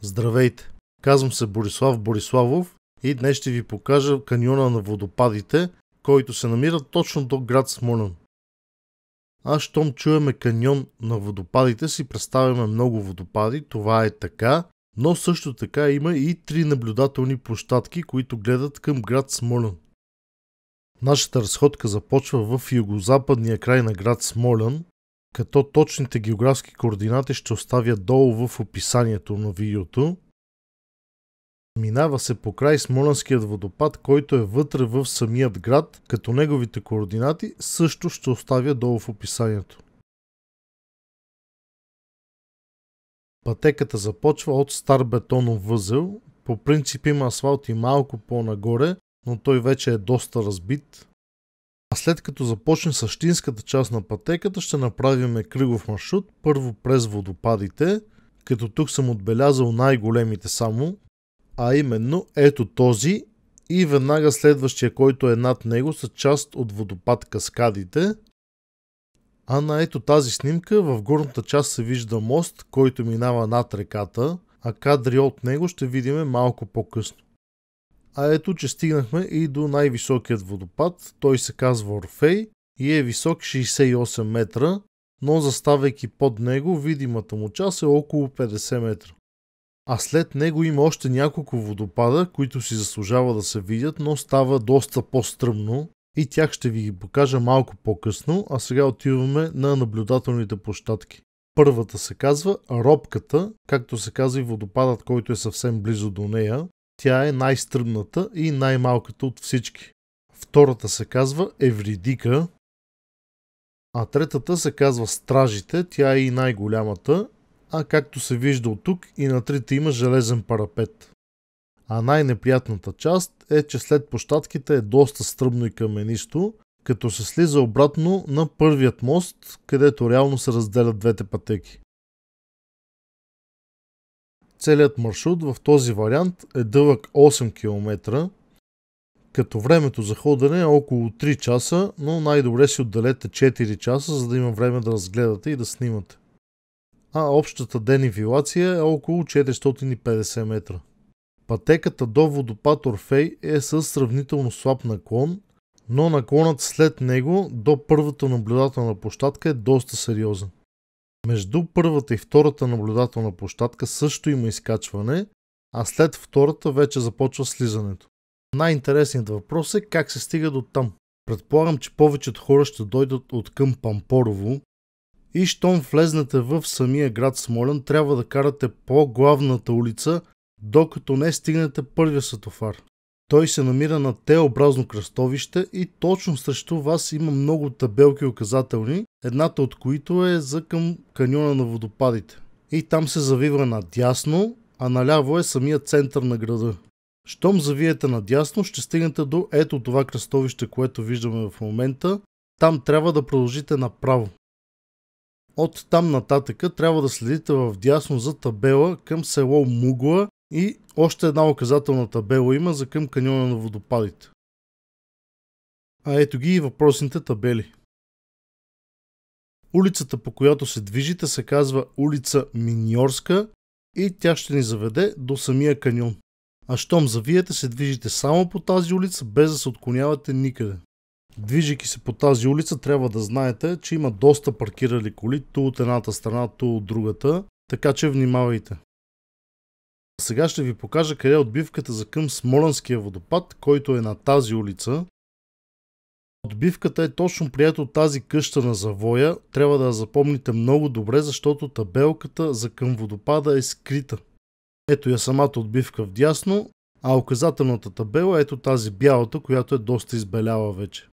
Здравейте! Казвам се Борислав Бориславов и днес ще ви покажа каньона на водопадите, който се намира точно до град Смолен. Аз щом чуваме каньон на водопадите си представяме много водопади, това е така, но също така има и три наблюдателни площадки, които гледат към град Смолен. Нашата разходка започва в югозападния край на град Смолен, като точните географски координати ще оставя долу в описанието на видеото. Минава се по край Смолянският водопад, който е вътре в самият град, като неговите координати също ще оставя долу в описанието. Пътеката започва от стар бетонов възел. По принцип има асфалт и малко по-нагоре, но той вече е доста разбит. А след като започне същинската част на пътеката, ще направим кръгов маршрут, първо през водопадите, като тук съм отбелязал най-големите само, а именно ето този и веднага следващия, който е над него, са част от водопад Каскадите. А на ето тази снимка в горната част се вижда мост, който минава над реката, а кадри от него ще видим малко по-късно. А ето, че стигнахме и до най-високият водопад. Той се казва Орфей и е висок 68 метра, но заставайки под него, видимата му част е около 50 метра. А след него има още няколко водопада, които си заслужава да се видят, но става доста по-стръмно и тях ще ви ги покажа малко по-късно, а сега отиваме на наблюдателните площадки. Първата се казва Робката, както се казва и водопадът, който е съвсем близо до нея, тя е най-стръмната и най-малката от всички. Втората се казва Евридика, а третата се казва Стражите, тя е и най-голямата, а както се вижда от тук и на трите има железен парапет. А най-неприятната част е, че след площадките е доста стръмно и каменисто, като се слиза обратно на първият мост, където реално се разделят двете пътеки. Целият маршрут в този вариант е дълъг 8 км, като времето за ходене е около 3 часа, но най-добре си отделете 4 часа, за да има време да разгледате и да снимате. А общата денивилация е около 450 метра. Пътеката до водопад Орфей е с сравнително слаб наклон, но наклонът след него до първата наблюдателна площадка е доста сериозен. Между първата и втората наблюдателна площадка също има изкачване, а след втората вече започва слизането. Най-интересният въпрос е как се стига до там. Предполагам, че повечето хора ще дойдат от към Пампорово и щом влезнете в самия град Смолен, трябва да карате по главната улица, докато не стигнете първия сатофар. Той се намира на Т-образно кръстовище и точно срещу вас има много табелки указателни, едната от които е за към каньона на водопадите. И там се завива надясно, а наляво е самият център на града. Щом завиете надясно, ще стигнете до ето това кръстовище, което виждаме в момента. Там трябва да продължите направо. От там нататъка трябва да следите в дясно за табела към село Мугла и още една оказателна табела има за към каньона на водопадите. А ето ги и въпросните табели. Улицата, по която се движите, се казва улица Миньорска и тя ще ни заведе до самия каньон. А щом завиете, се движите само по тази улица, без да се отклонявате никъде. Движейки се по тази улица, трябва да знаете, че има доста паркирали коли, то от едната страна, то от другата, така че внимавайте. Сега ще ви покажа къде е отбивката за към Смолянския водопад, който е на тази улица. Отбивката е точно прият от тази къща на завоя. Трябва да я запомните много добре, защото табелката за към водопада е скрита. Ето я самата отбивка в дясно, а указателната табела е ето тази бялата, която е доста избеляла вече.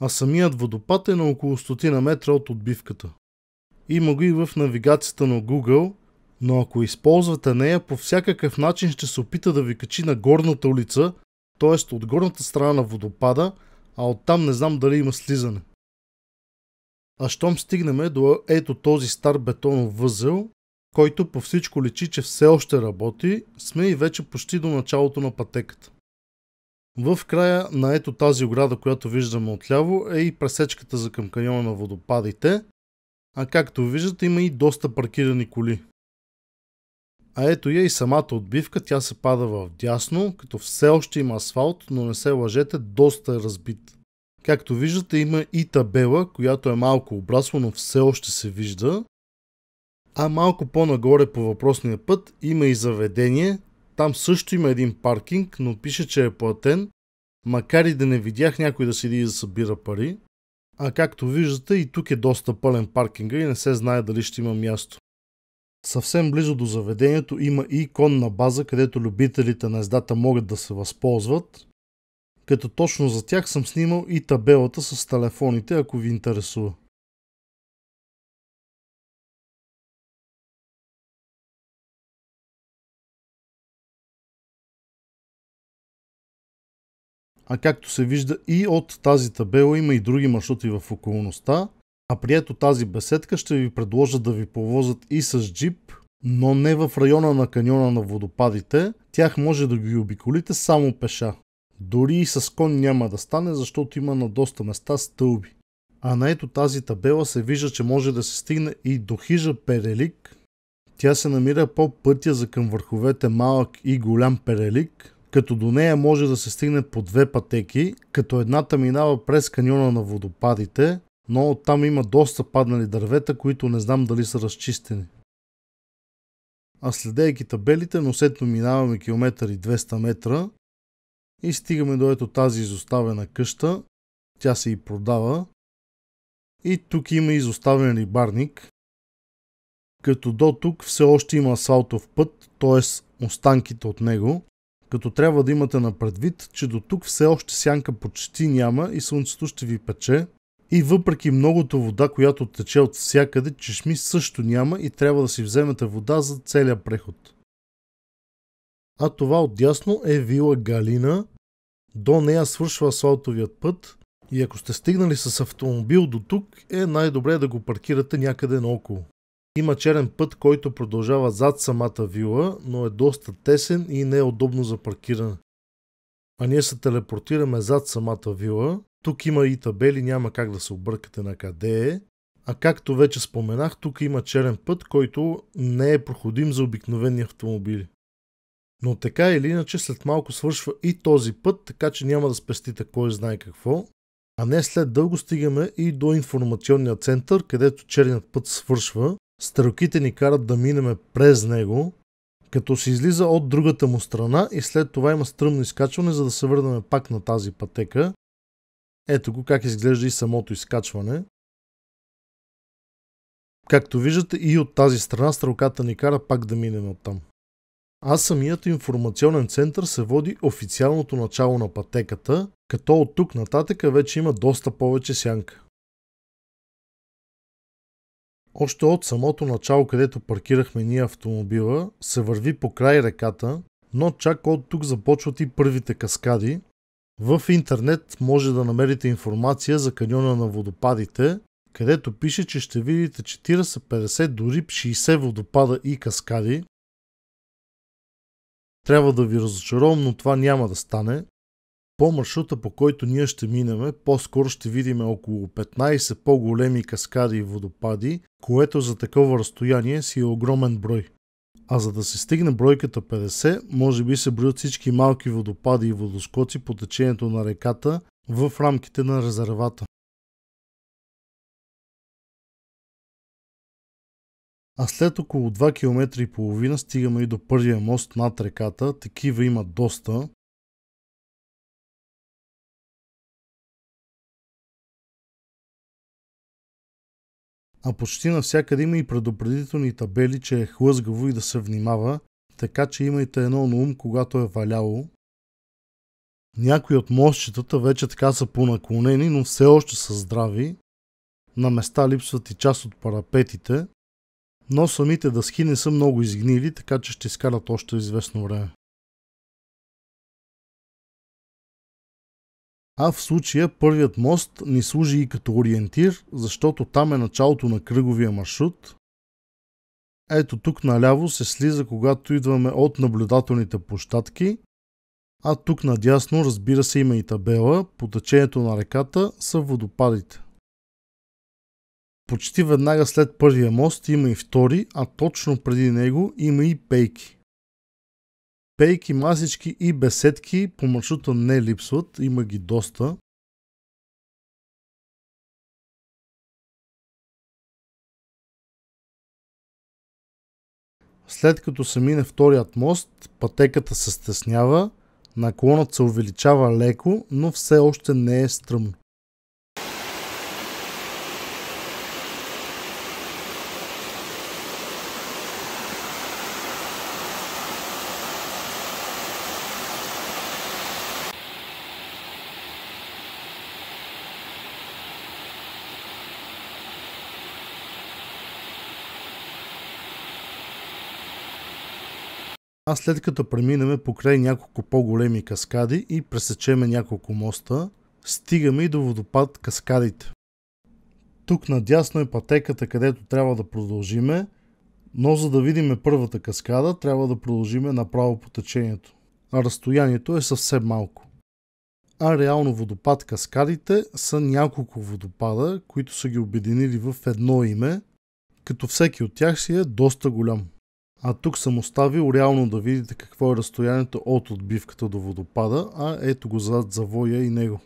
А самият водопад е на около 100 метра от отбивката. Има го и в навигацията на Google, но ако използвате нея, по всякакъв начин ще се опита да ви качи на горната улица, т.е. от горната страна на водопада – а оттам не знам дали има слизане. А щом стигнем до ето този стар бетонов възел, който по всичко личи, че все още работи, сме и вече почти до началото на пътеката. В края на ето тази ограда, която виждаме отляво, е и пресечката за към каньона на водопадите, а както виждате има и доста паркирани коли. А ето я и самата отбивка, тя се пада в дясно, като все още има асфалт, но не се лъжете, доста е разбит. Както виждате има и табела, която е малко обрасла, но все още се вижда. А малко по-нагоре по въпросния път има и заведение. Там също има един паркинг, но пише, че е платен, макар и да не видях някой да седи и да събира пари. А както виждате и тук е доста пълен паркинга и не се знае дали ще има място. Съвсем близо до заведението има и конна база, където любителите на ездата могат да се възползват, като точно за тях съм снимал и табелата с телефоните, ако ви интересува. А както се вижда и от тази табела има и други маршрути в околността – а прието тази беседка ще ви предложа да ви повозят и с джип, но не в района на каньона на водопадите, тях може да ги обиколите само пеша. Дори и с кон няма да стане, защото има на доста места стълби. А на ето тази табела се вижда, че може да се стигне и до хижа Перелик. Тя се намира по пътя за към върховете Малък и Голям Перелик, като до нея може да се стигне по две пътеки, като едната минава през каньона на водопадите, но оттам има доста паднали дървета, които не знам дали са разчистени. А следейки табелите, носетно минаваме километър и 200 метра и стигаме до ето тази изоставена къща. Тя се и продава. И тук има изоставен рибарник. Като до тук все още има асфалтов път, т.е. останките от него. Като трябва да имате на предвид, че до тук все още сянка почти няма и слънцето ще ви пече, и въпреки многото вода, която тече от всякъде, чешми също няма и трябва да си вземете вода за целия преход. А това отдясно е вила Галина. До нея свършва асфалтовият път и ако сте стигнали с автомобил до тук, е най-добре да го паркирате някъде наоколо. Има черен път, който продължава зад самата вила, но е доста тесен и не е удобно за паркиране. А ние се телепортираме зад самата вила тук има и табели, няма как да се объркате на къде е. А както вече споменах, тук има черен път, който не е проходим за обикновени автомобили. Но така или иначе след малко свършва и този път, така че няма да спестите кой знае какво. А не след дълго стигаме и до информационния център, където черният път свършва. Стрелките ни карат да минеме през него, като се излиза от другата му страна и след това има стръмно изкачване, за да се върнем пак на тази пътека. Ето го как изглежда и самото изкачване. Както виждате и от тази страна стрелката ни кара пак да минем оттам. А самият информационен център се води официалното начало на пътеката, като от тук нататък вече има доста повече сянка. Още от самото начало, където паркирахме ние автомобила, се върви по край реката, но чак от тук започват и първите каскади, в интернет може да намерите информация за каньона на водопадите, където пише, че ще видите 40-50 дори 60 водопада и каскади. Трябва да ви разочаровам, но това няма да стане. По маршрута, по който ние ще минеме, по-скоро ще видим около 15 по-големи каскади и водопади, което за такова разстояние си е огромен брой а за да се стигне бройката 50, може би се броят всички малки водопади и водоскоци по течението на реката в рамките на резервата. А след около 2 км и половина стигаме и до първия мост над реката. Такива има доста. а почти навсякъде има и предупредителни табели, че е хлъзгаво и да се внимава, така че имайте едно на ум, когато е валяло. Някои от мостчетата вече така са понаклонени, но все още са здрави. На места липсват и част от парапетите, но самите дъски не са много изгнили, така че ще изкарат още известно време. А в случая първият мост ни служи и като ориентир, защото там е началото на кръговия маршрут. Ето тук наляво се слиза, когато идваме от наблюдателните площадки, а тук надясно разбира се има и табела, по течението на реката са водопадите. Почти веднага след първия мост има и втори, а точно преди него има и пейки пейки, масички и беседки по маршрута не липсват, има ги доста. След като се мине вторият мост, пътеката се стеснява, наклонът се увеличава леко, но все още не е стръмно. а след като преминем покрай няколко по-големи каскади и пресечеме няколко моста, стигаме и до водопад каскадите. Тук надясно е пътеката, където трябва да продължиме, но за да видим първата каскада, трябва да продължиме направо по течението. А разстоянието е съвсем малко. А реално водопад каскадите са няколко водопада, които са ги обединили в едно име, като всеки от тях си е доста голям. А тук съм оставил реално да видите какво е разстоянието от отбивката до водопада, а ето го зад завоя и него.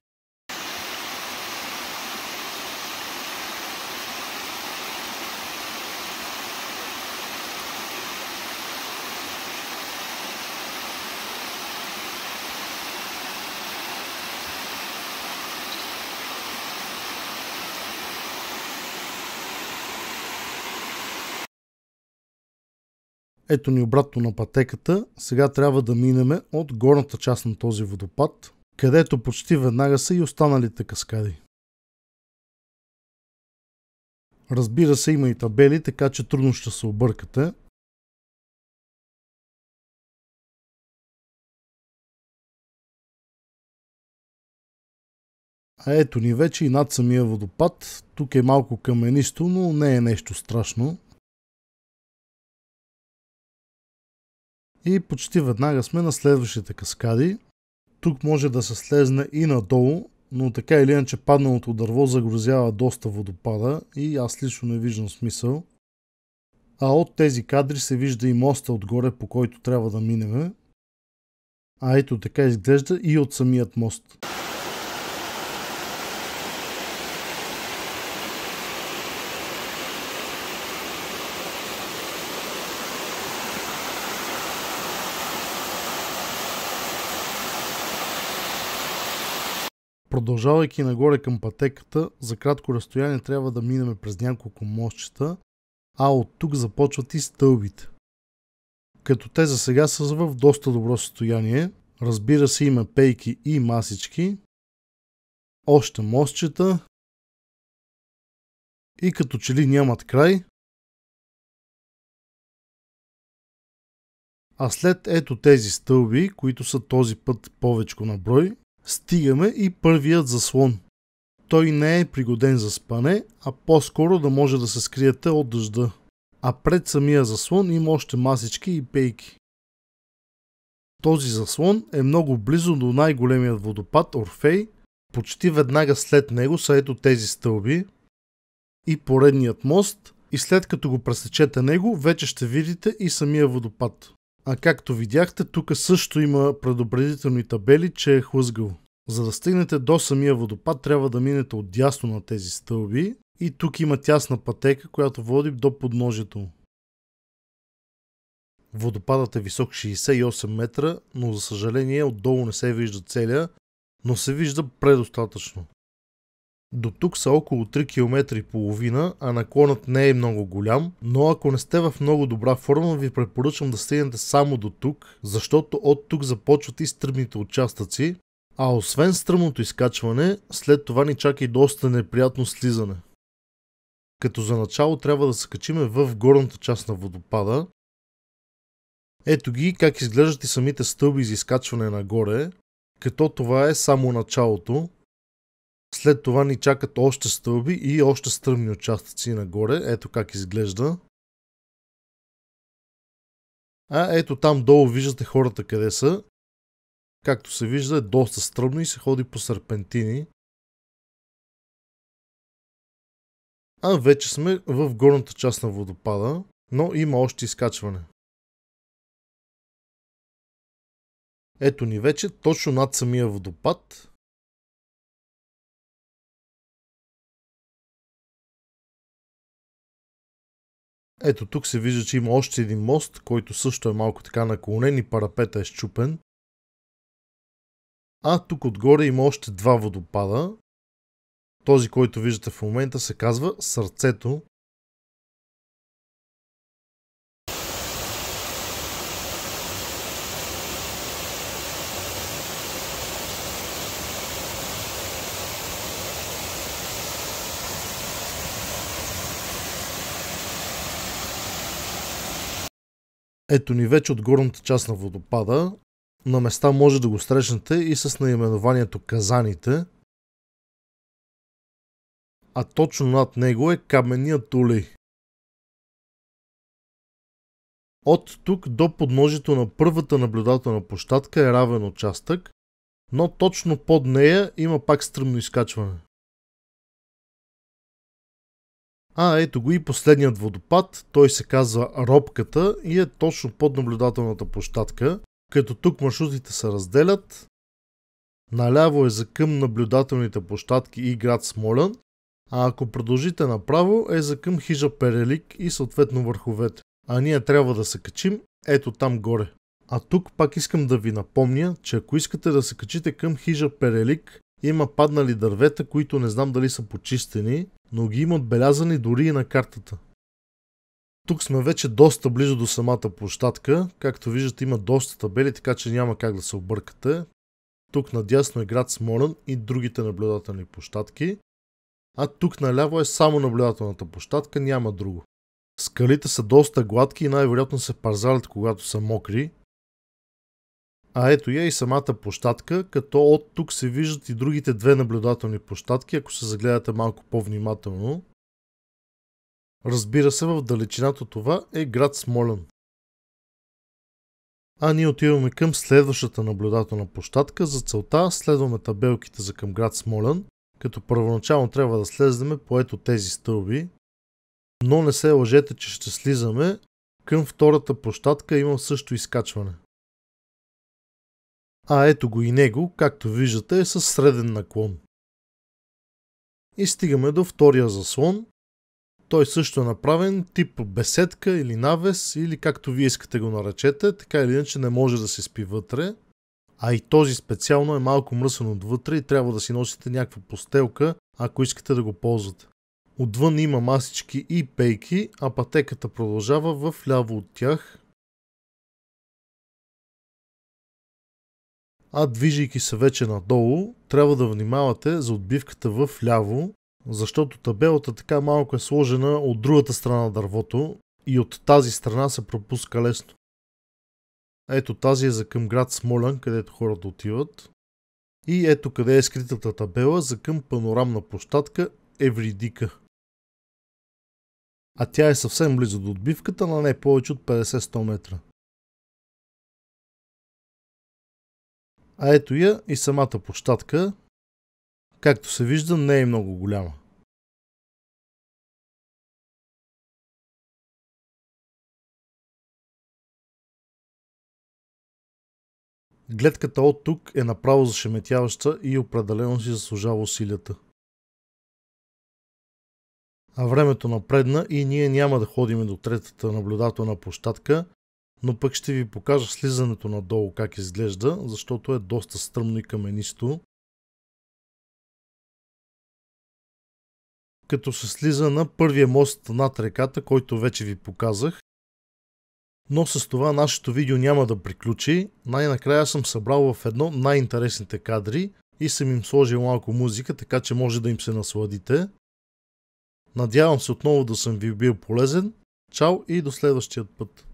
Ето ни обратно на пътеката. Сега трябва да минеме от горната част на този водопад, където почти веднага са и останалите каскади. Разбира се, има и табели, така че трудно ще се объркате. А ето ни вече и над самия водопад. Тук е малко каменисто, но не е нещо страшно. И почти веднага сме на следващите каскади. Тук може да се слезне и надолу, но така или иначе падналото дърво загрозява доста водопада и аз лично не виждам смисъл. А от тези кадри се вижда и моста отгоре, по който трябва да минеме. А ето така изглежда и от самият мост. Продължавайки нагоре към пътеката, за кратко разстояние трябва да минем през няколко мостчета, а от тук започват и стълбите. Като те за сега са в доста добро състояние, разбира се има пейки и масички, още мостчета и като че ли нямат край, а след ето тези стълби, които са този път повечко на брой, стигаме и първият заслон. Той не е пригоден за спане, а по-скоро да може да се скриете от дъжда. А пред самия заслон има още масички и пейки. Този заслон е много близо до най-големият водопад Орфей. Почти веднага след него са ето тези стълби и поредният мост. И след като го пресечете него, вече ще видите и самия водопад. А както видяхте, тук също има предупредителни табели, че е хлъзгал. За да стигнете до самия водопад, трябва да минете отдясно на тези стълби и тук има тясна пътека, която води до подножието. Водопадът е висок 68 метра, но за съжаление отдолу не се вижда целя, но се вижда предостатъчно. До тук са около 3 км и половина, а наклонът не е много голям, но ако не сте в много добра форма, ви препоръчвам да стигнете само до тук, защото от тук започват и стръмните участъци, а освен стръмното изкачване, след това ни чака и доста неприятно слизане. Като за начало трябва да се качиме в горната част на водопада. Ето ги как изглеждат и самите стълби за изкачване нагоре, като това е само началото, след това ни чакат още стълби и още стръмни участъци нагоре. Ето как изглежда. А ето там долу виждате хората къде са. Както се вижда е доста стръмно и се ходи по серпентини. А вече сме в горната част на водопада, но има още изкачване. Ето ни вече точно над самия водопад Ето тук се вижда, че има още един мост, който също е малко така наклонен и парапета е щупен. А тук отгоре има още два водопада. Този, който виждате в момента, се казва Сърцето Ето ни вече от горната част на водопада. На места може да го срещнете и с наименованието Казаните. А точно над него е каменният тулей. От тук до подножието на първата наблюдателна площадка е равен участък, но точно под нея има пак стръмно изкачване. А ето го и последният водопад, той се казва Робката и е точно под наблюдателната площадка, като тук маршрутите се разделят. Наляво е за към наблюдателните площадки и град Смолен, а ако продължите направо е за към хижа Перелик и съответно върховете. А ние трябва да се качим ето там горе. А тук пак искам да ви напомня, че ако искате да се качите към хижа Перелик, има паднали дървета, които не знам дали са почистени, но ги има отбелязани дори и на картата. Тук сме вече доста близо до самата площадка. Както виждате има доста табели, така че няма как да се объркате. Тук надясно е град Смолен и другите наблюдателни площадки. А тук наляво е само наблюдателната площадка, няма друго. Скалите са доста гладки и най-вероятно се парзалят когато са мокри, а ето я и самата площадка, като от тук се виждат и другите две наблюдателни площадки, ако се загледате малко по-внимателно. Разбира се, в далечината това е град Смолен. А ние отиваме към следващата наблюдателна площадка. За целта следваме табелките за към град Смолен, като първоначално трябва да слезнем по ето тези стълби. Но не се лъжете, че ще слизаме. Към втората площадка имам също изкачване. А ето го и него, както виждате, е със среден наклон. И стигаме до втория заслон. Той също е направен тип беседка или навес, или както вие искате го наречете, така или иначе не може да се спи вътре. А и този специално е малко мръсен отвътре и трябва да си носите някаква постелка, ако искате да го ползвате. Отвън има масички и пейки, а пътеката продължава в ляво от тях, а движейки се вече надолу, трябва да внимавате за отбивката в ляво, защото табелата така малко е сложена от другата страна на дървото и от тази страна се пропуска лесно. Ето тази е за към град Смолян, където хората отиват. И ето къде е скритата табела за към панорамна площадка Евридика. А тя е съвсем близо до отбивката на не повече от 50-100 метра. А ето я и самата площадка, както се вижда, не е много голяма. Гледката от тук е направо зашеметяваща и определено си заслужава усилията. А времето напредна и ние няма да ходим до третата наблюдателна площадка, но пък ще ви покажа слизането надолу как изглежда, защото е доста стръмно и каменисто. Като се слиза на първия мост над реката, който вече ви показах. Но с това нашето видео няма да приключи. Най-накрая съм събрал в едно най-интересните кадри и съм им сложил малко музика, така че може да им се насладите. Надявам се отново да съм ви бил полезен. Чао и до следващия път!